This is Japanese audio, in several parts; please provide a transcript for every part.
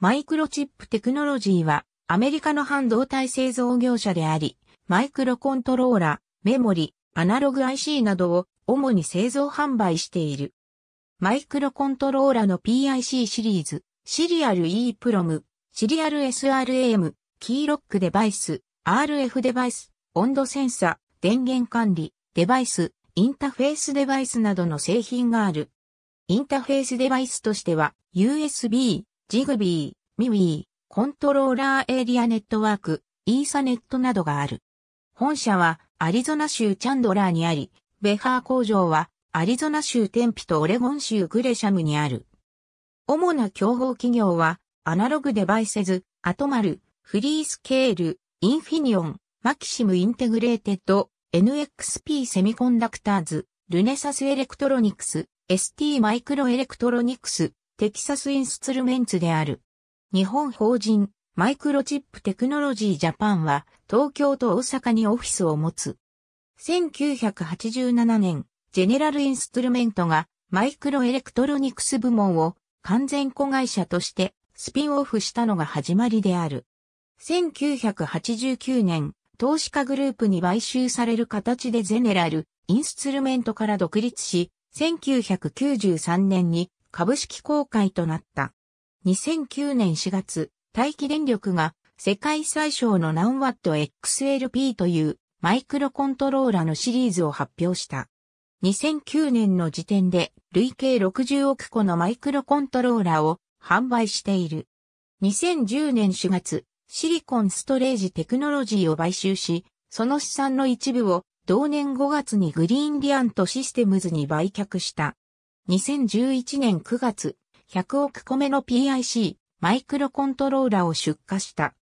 マイクロチップテクノロジーはアメリカの半導体製造業者であり、マイクロコントローラ、メモリ、アナログ IC などを主に製造販売している。マイクロコントローラの PIC シリーズ、シリアル E プロム、シリアル SRAM、キーロックデバイス、RF デバイス、温度センサ、電源管理、デバイス、インターフェースデバイスなどの製品がある。インターフェースデバイスとしては、USB、ジグビー、ミウィー、コントローラーエリアネットワーク、イーサネットなどがある。本社はアリゾナ州チャンドラーにあり、ベハー工場はアリゾナ州テンピとオレゴン州グレシャムにある。主な競合企業は、アナログデバイセズ、アトマル、フリースケール、インフィニオン、マキシムインテグレーテッド、NXP セミコンダクターズ、ルネサスエレクトロニクス、ST マイクロエレクトロニクス、テキサスインスツルメンツである。日本法人、マイクロチップテクノロジージャパンは、東京と大阪にオフィスを持つ。1987年、ジェネラルインストゥルメントがマイクロエレクトロニクス部門を完全子会社としてスピンオフしたのが始まりである。1989年、投資家グループに買収される形でゼネラル、インストゥルメントから独立し、1993年に株式公開となった。2009年4月、大気電力が世界最小の何ワット XLP というマイクロコントローラのシリーズを発表した。2009年の時点で累計60億個のマイクロコントローラを販売している。2010年4月、シリコンストレージテクノロジーを買収し、その資産の一部を同年5月にグリーンリアントシステムズに売却した。2011年9月、100億個目の PIC、マイクロコントローラを出荷した。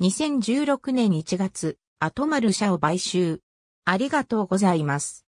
2016年1月、アトマル社を買収。ありがとうございます。